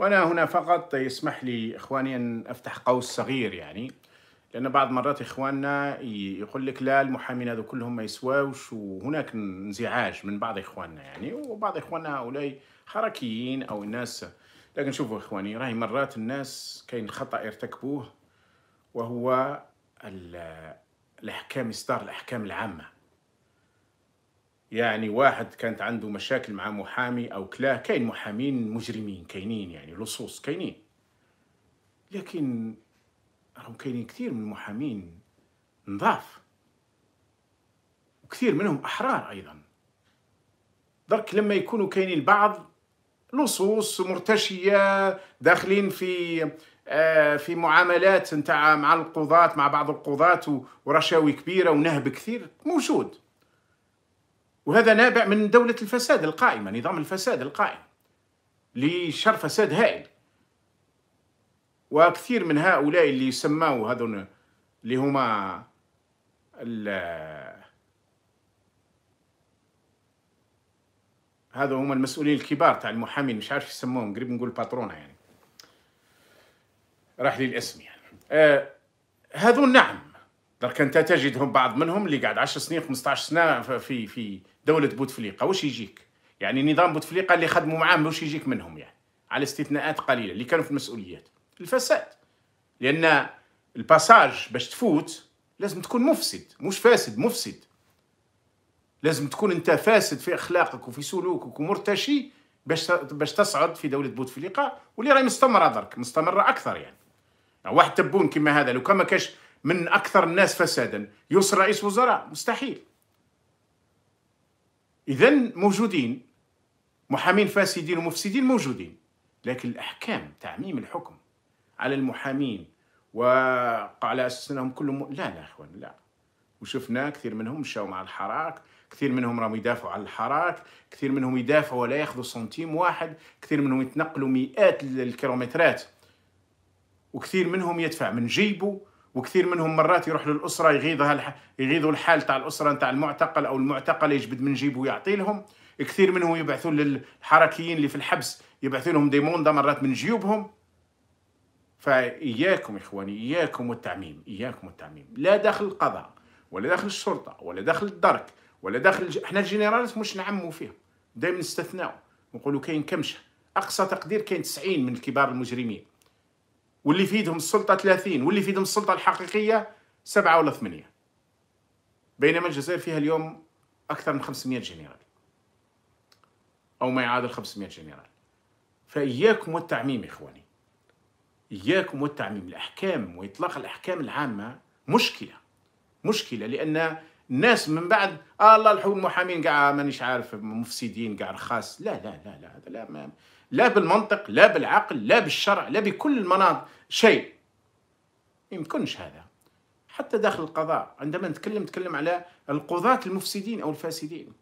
وأنا هنا فقط يسمح لي إخواني أن أفتح قوس صغير يعني لأن بعض مرات إخواننا يقول لك لا المحامين هذو كلهم ما يسواوش وهناك انزعاج من بعض إخواننا يعني وبعض إخواننا هؤلاء حركيين أو الناس لكن شوفوا إخواني راهي مرات الناس كاين خطأ يرتكبوه وهو الأحكام إصدار الأحكام العامة يعني واحد كانت عنده مشاكل مع محامي او كلا كاين محامين مجرمين كاينين يعني لصوص كاينين لكن راهم كاينين كثير من المحامين نظاف وكثير منهم احرار ايضا درك لما يكونوا كاينين البعض لصوص مرتشيه داخلين في آه، في معاملات نتاع مع القضاة مع بعض القضاة ورشاوي كبيرة ونهب كثير موجود وهذا نابع من دولة الفساد القائمة نظام الفساد القائم لشر فساد هائل وكثير من هؤلاء اللي سماو هذون اللي هما هذا هما المسؤولين الكبار تاع المحامين مش عارف يسموهم قريب نقول باترونا يعني راح لي الاسم يعني آه هذون نعم درك انت تجدهم بعض منهم اللي قاعد 10 سنين 15 سنه في في دوله بوتفليقه واش يجيك؟ يعني نظام بوتفليقه اللي خدموا معاه واش يجيك منهم يعني على استثناءات قليله اللي كانوا في المسؤوليات الفساد لان الباساج باش تفوت لازم تكون مفسد مش فاسد مفسد لازم تكون انت فاسد في اخلاقك وفي سلوكك ومرتشي باش باش تصعد في دوله بوتفليقه واللي راهي مستمره درك مستمره اكثر يعني, يعني واحد تبون كما هذا لو كان ما كاش من أكثر الناس فسادا يوصل رئيس وزراء مستحيل إذا موجودين محامين فاسدين ومفسدين موجودين لكن الأحكام تعميم الحكم على المحامين وعلى أساس أنهم كلهم لا لا أخوان لا وشفنا كثير منهم مشاو مع الحراك كثير منهم راهم يدافعوا على الحراك كثير منهم يدافعوا ولا ياخذوا سنتيم واحد كثير منهم يتنقلوا مئات الكيلومترات وكثير منهم يدفع من جيبه وكثير منهم مرات يروح للاسره يغيضها يغيضوا الحال تاع الاسره تاع المعتقل او المعتقل يجبد من جيبه ويعطي لهم كثير منهم يبعثون للحركيين اللي في الحبس يبعثوا لهم ديموندا مرات من جيوبهم فاياكم اخواني اياكم والتعميم اياكم والتعميم لا داخل القضاء ولا داخل الشرطه ولا داخل الدرك ولا داخل الج... احنا الجنرالات مش نعموا فيهم دائما نستثناو نقولوا كاين كمشه اقصى تقدير كاين 90 من كبار المجرمين واللي في السلطه 30 واللي في السلطه الحقيقيه سبعه ولا ثمانيه بينما الجزائر فيها اليوم اكثر من 500 جنرال او ما يعادل 500 جنرال فاياكم والتعميم اخواني اياكم والتعميم الاحكام واطلاق الاحكام العامه مشكله مشكله لان الناس من بعد آه الله الحول المحامين قاع مانيش عارف مفسدين قاع رخاص لا لا لا لا هذا لا ما لا بالمنطق لا بالعقل لا بالشرع لا بكل المناطق شيء يمكنش هذا حتى داخل القضاء عندما نتكلم نتكلم على القضاة المفسدين أو الفاسدين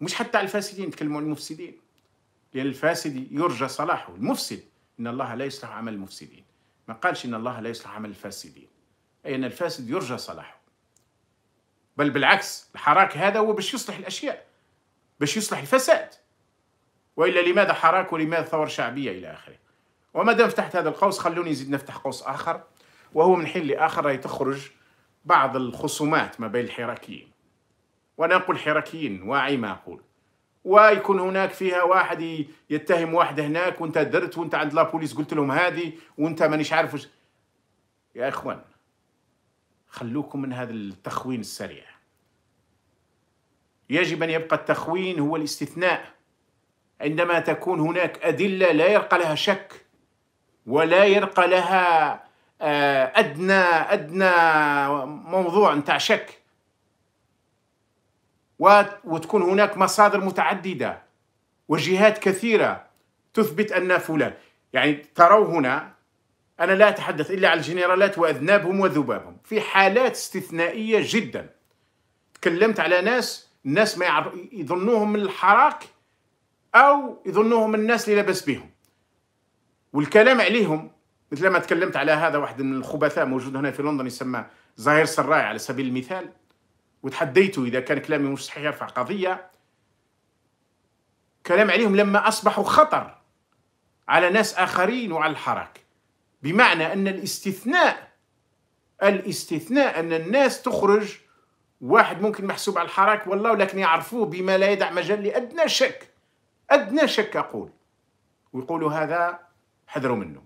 مش حتى على الفاسدين نتكلم عن المفسدين لأن الفاسد يرجى صلاحه المفسد إن الله لا يصلح عمل المفسدين ما قالش إن الله لا يصلح عمل الفاسدين أي أن الفاسد يرجى صلاحه بل بالعكس الحراك هذا هو باش يصلح الأشياء باش يصلح الفساد والا لماذا حراك ولماذا ثوره شعبيه الى اخره وما دام فتحت هذا القوس خلوني نزيد نفتح قوس اخر وهو من حين لاخر راهي تخرج بعض الخصومات ما بين الحراكيين وانا اقول حراكيين واعي ما اقول ويكون هناك فيها واحد يتهم واحد هناك وانت درت وانت عند لابوليس قلت لهم هذه وانت مانيش عارف وش يا اخوان خلوكم من هذا التخوين السريع يجب ان يبقى التخوين هو الاستثناء عندما تكون هناك أدلة لا يرقى لها شك ولا يرقى لها آه، أدنى أدنى موضوع نتاع شك وتكون هناك مصادر متعددة وجهات كثيرة تثبت أن فلان يعني تروا هنا أنا لا أتحدث إلا على الجنرالات وأذنابهم وذبابهم في حالات استثنائية جدا تكلمت على ناس الناس ما يظنوهم من الحراك او يظنوهم الناس اللي لبس بهم والكلام عليهم مثل ما تكلمت على هذا واحد من الخبثاء موجود هنا في لندن يسمى زهير سراي على سبيل المثال وتحديته اذا كان كلامي مش صحيح يرفع قضيه كلام عليهم لما اصبحوا خطر على ناس اخرين وعلى الحراك بمعنى ان الاستثناء الاستثناء ان الناس تخرج واحد ممكن محسوب على الحراك والله ولكن يعرفوه بما لا يدع مجال لادنى شك أدنى شك أقول ويقولوا هذا حذروا منه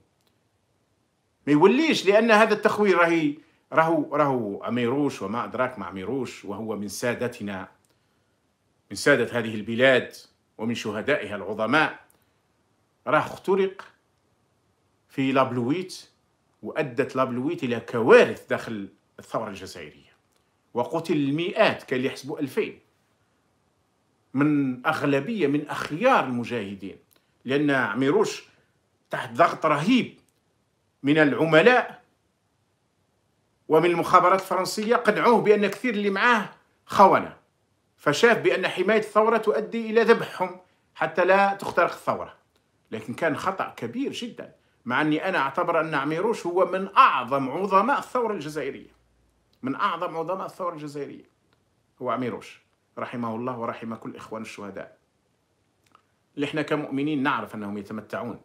ما يوليش لأن هذا التخوير راهي راهو راهو أميروش وما أدراك مع أميروش وهو من سادتنا من سادة هذه البلاد ومن شهدائها العظماء راه اخترق في لابلويت وأدت لابلويت إلى كوارث داخل الثورة الجزائرية وقتل المئات كان يحسبوا ألفين من أغلبية من أخيار المجاهدين لأن عميروش تحت ضغط رهيب من العملاء ومن المخابرات الفرنسية قنعوه بأن كثير اللي معاه خونة فشاف بأن حماية الثورة تؤدي إلى ذبحهم حتى لا تخترق الثورة لكن كان خطأ كبير جدا مع أني أنا أعتبر أن عميروش هو من أعظم عظماء الثورة الجزائرية من أعظم عظماء الثورة الجزائرية هو عميروش رحمه الله ورحم كل إخوان الشهداء اللي احنا كمؤمنين نعرف أنهم يتمتعون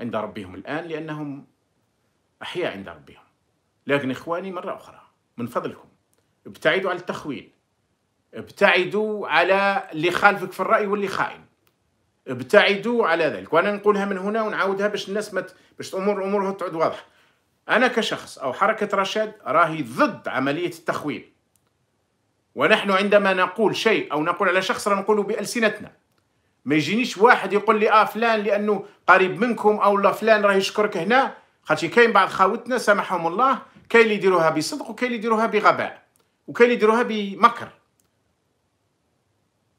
عند ربهم الآن لأنهم أحياء عند ربهم لكن إخواني مرة أخرى من فضلكم ابتعدوا على التخوين ابتعدوا على اللي خالفك في الرأي واللي خائن ابتعدوا على ذلك وانا نقولها من هنا ونعاودها باش الناس مت باش امور امورها تعود واضحه انا كشخص او حركه رشاد راهي ضد عمليه التخوين ونحن عندما نقول شيء او نقول على شخص نقولوا بالسنتنا ما يجينيش واحد يقول لي اه فلان لانه قريب منكم او لا فلان راه يشكرك هنا خاطر كاين بعض خاوتنا سامحهم الله كاين اللي يديروها بصدق وكاين اللي يديروها بغباء وكاين اللي يديروها بمكر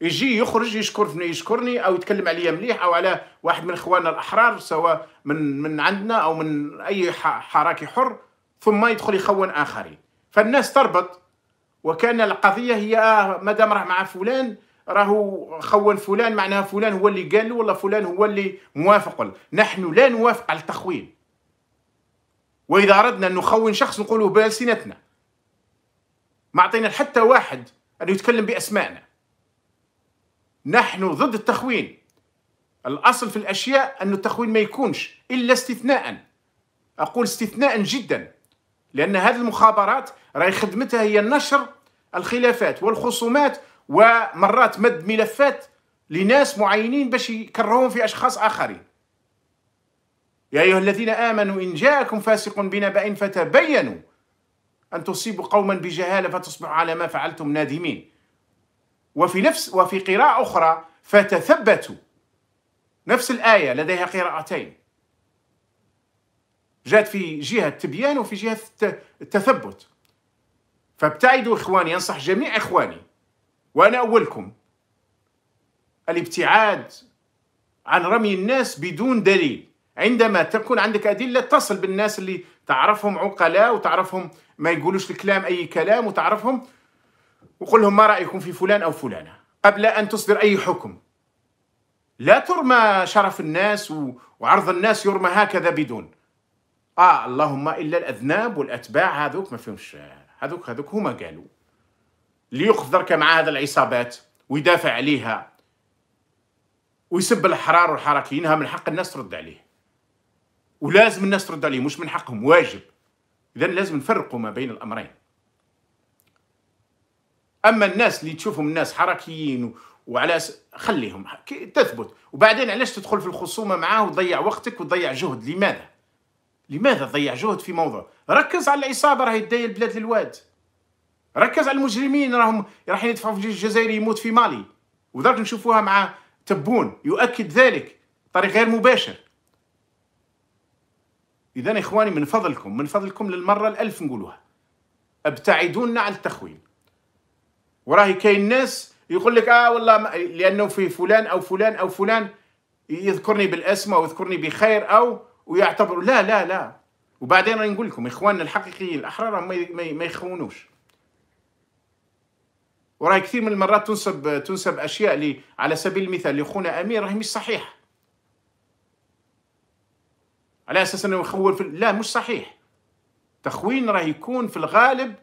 يجي يخرج يشكر فيني يشكرني او يتكلم عليا مليح او على واحد من اخواننا الاحرار سواء من من عندنا او من اي حراك حر ثم يدخل يخون اخرين فالناس تربط وكان القضيه هي آه دام راه مع فلان راهو خون فلان معناها فلان هو اللي قال له ولا فلان هو اللي موافق له نحن لا نوافق على التخوين واذا اردنا ان نخون شخص نقوله بالسنتنا ما اعطينا حتى واحد انه يتكلم باسمائنا نحن ضد التخوين الاصل في الاشياء ان التخوين ما يكونش الا استثناء اقول استثناء جدا لان هذه المخابرات راهي خدمتها هي نشر الخلافات والخصومات ومرات مد ملفات لناس معينين باش يكرهوهم في اشخاص اخرين يا ايها الذين امنوا ان جاءكم فاسق بنبأ فتبينوا ان تصيبوا قوما بجهاله فتصبحوا على ما فعلتم نادمين وفي نفس وفي قراءه اخرى فتثبتوا نفس الايه لديها قراءتين جات في جهه التبيان وفي جهه التثبت فابتعدوا اخواني انصح جميع اخواني وانا اولكم الابتعاد عن رمي الناس بدون دليل عندما تكون عندك ادله اتصل بالناس اللي تعرفهم عقلاء وتعرفهم ما يقولوش الكلام اي كلام وتعرفهم وقل لهم ما رايكم في فلان او فلانه قبل ان تصدر اي حكم لا ترمى شرف الناس وعرض الناس يرمى هكذا بدون اه اللهم الا الاذناب والاتباع هذوك ما فيهمش هذوك هذوك هما قالوا اللي يخضر مع هذا العصابات ويدافع عليها ويسب الاحرار والحركيين من حق الناس ترد عليه ولازم الناس ترد عليه مش من حقهم واجب اذا لازم نفرقوا ما بين الامرين اما الناس اللي تشوفهم الناس حركيين وعلى س... خليهم تثبت وبعدين علاش تدخل في الخصومه معاه وتضيع وقتك وتضيع جهد لماذا لماذا تضيع جهد في موضوع ركز على العصابه راهي تداي البلاد للواد ركز على المجرمين راهم رايحين يدفعوا في الجزائري يموت في مالي ودرك نشوفوها مع تبون يؤكد ذلك بطريق غير مباشر اذا اخواني من فضلكم من فضلكم للمره الالف نقولوها ابتعدونا عن التخوين وراهي كاين ناس يقول لك اه والله لانه في فلان او فلان او فلان يذكرني بالاسم او يذكرني بخير او ويعتبروا لا لا لا وبعدين راني نقول لكم اخواننا الحقيقيين الاحرار ما يخونوش وراي كثير من المرات تنسب تنسب اشياء لي على سبيل المثال لاخونا امير راهي مش صحيح على اساس انه يخون في لا مش صحيح تخوين راه يكون في الغالب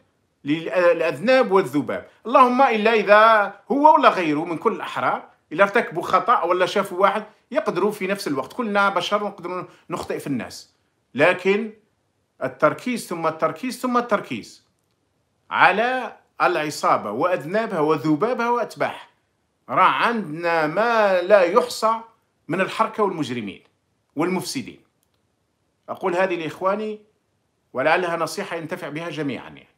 للاذناب والذباب اللهم الا اذا هو ولا غيره من كل الاحرار الا ارتكبوا خطا ولا شافوا واحد يقدروا في نفس الوقت كلنا بشر ونقدروا نخطئ في الناس لكن التركيز ثم التركيز ثم التركيز على العصابة وأذنابها وذبابها وأتباعها راه عندنا ما لا يحصى من الحركة والمجرمين والمفسدين أقول هذه لإخواني ولعلها نصيحة ينتفع بها جميعا يعني.